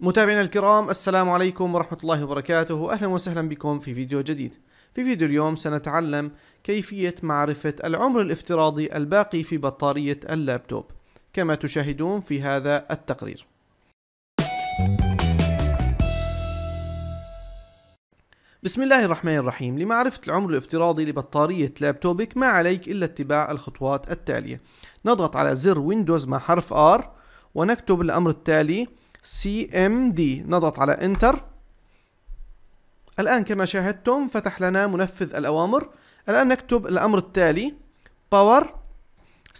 متابعينا الكرام السلام عليكم ورحمة الله وبركاته أهلا وسهلا بكم في فيديو جديد في فيديو اليوم سنتعلم كيفية معرفة العمر الافتراضي الباقي في بطارية اللابتوب كما تشاهدون في هذا التقرير بسم الله الرحمن الرحيم لمعرفة العمر الافتراضي لبطارية لابتوبك ما عليك إلا اتباع الخطوات التالية نضغط على زر ويندوز مع حرف R ونكتب الأمر التالي CMD نضغط على Enter الآن كما شاهدتم فتح لنا منفذ الأوامر الآن نكتب الأمر التالي power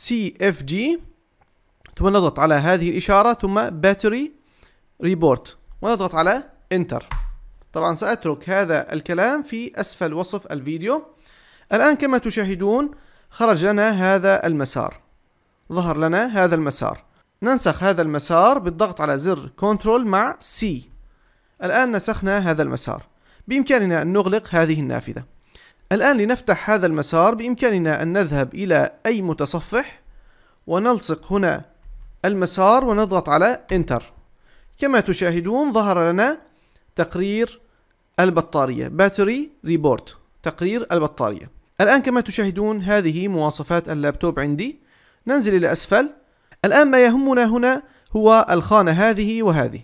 CFG ثم نضغط على هذه الإشارة ثم battery report ونضغط على enter طبعا سأترك هذا الكلام في أسفل وصف الفيديو الآن كما تشاهدون خرج لنا هذا المسار ظهر لنا هذا المسار ننسخ هذا المسار بالضغط على زر كنترول مع C الآن نسخنا هذا المسار بإمكاننا أن نغلق هذه النافذة الآن لنفتح هذا المسار بإمكاننا أن نذهب إلى أي متصفح ونلصق هنا المسار ونضغط على Enter كما تشاهدون ظهر لنا تقرير البطارية باتري ريبورت تقرير البطارية الآن كما تشاهدون هذه مواصفات اللابتوب عندي ننزل إلى أسفل الآن ما يهمنا هنا هو الخانة هذه وهذه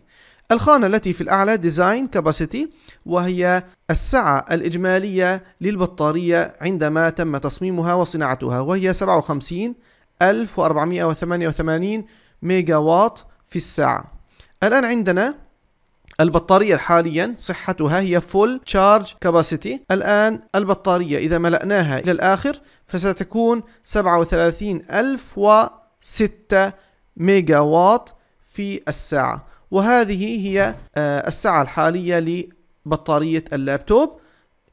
الخانة التي في الأعلى ديزاين كاباسيتي وهي السعة الإجمالية للبطارية عندما تم تصميمها وصناعتها وهي 57488 ميجا واط في الساعة الآن عندنا البطارية حاليا صحتها هي فول تشارج كاباسيتي الآن البطارية إذا ملأناها إلى الآخر فستكون 37006 ميجا واط في الساعة وهذه هي آه، الساعة الحالية لبطارية اللابتوب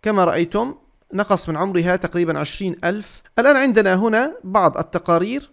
كما رأيتم نقص من عمرها تقريبا 20000 الآن عندنا هنا بعض التقارير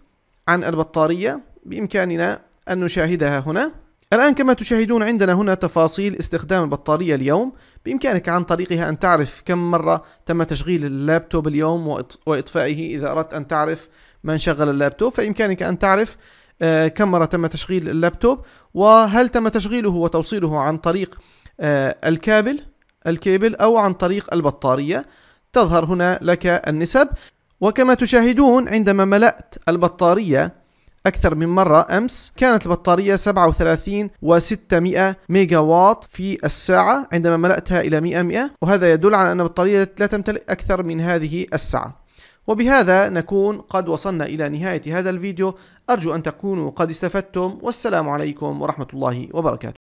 عن البطارية بإمكاننا أن نشاهدها هنا الآن كما تشاهدون عندنا هنا تفاصيل استخدام البطارية اليوم بإمكانك عن طريقها أن تعرف كم مرة تم تشغيل اللابتوب اليوم وإطفائه إذا أردت أن تعرف من شغل اللابتوب فإمكانك أن تعرف آه، كم مرة تم تشغيل اللابتوب وهل تم تشغيله وتوصيله عن طريق آه، الكابل الكيبل أو عن طريق البطارية تظهر هنا لك النسب وكما تشاهدون عندما ملأت البطارية أكثر من مرة أمس كانت البطارية 37 و600 ميجا واط في الساعة عندما ملأتها إلى 100 100 وهذا يدل على أن البطارية لا تمتلك أكثر من هذه السعة وبهذا نكون قد وصلنا إلى نهاية هذا الفيديو أرجو أن تكونوا قد استفدتم والسلام عليكم ورحمة الله وبركاته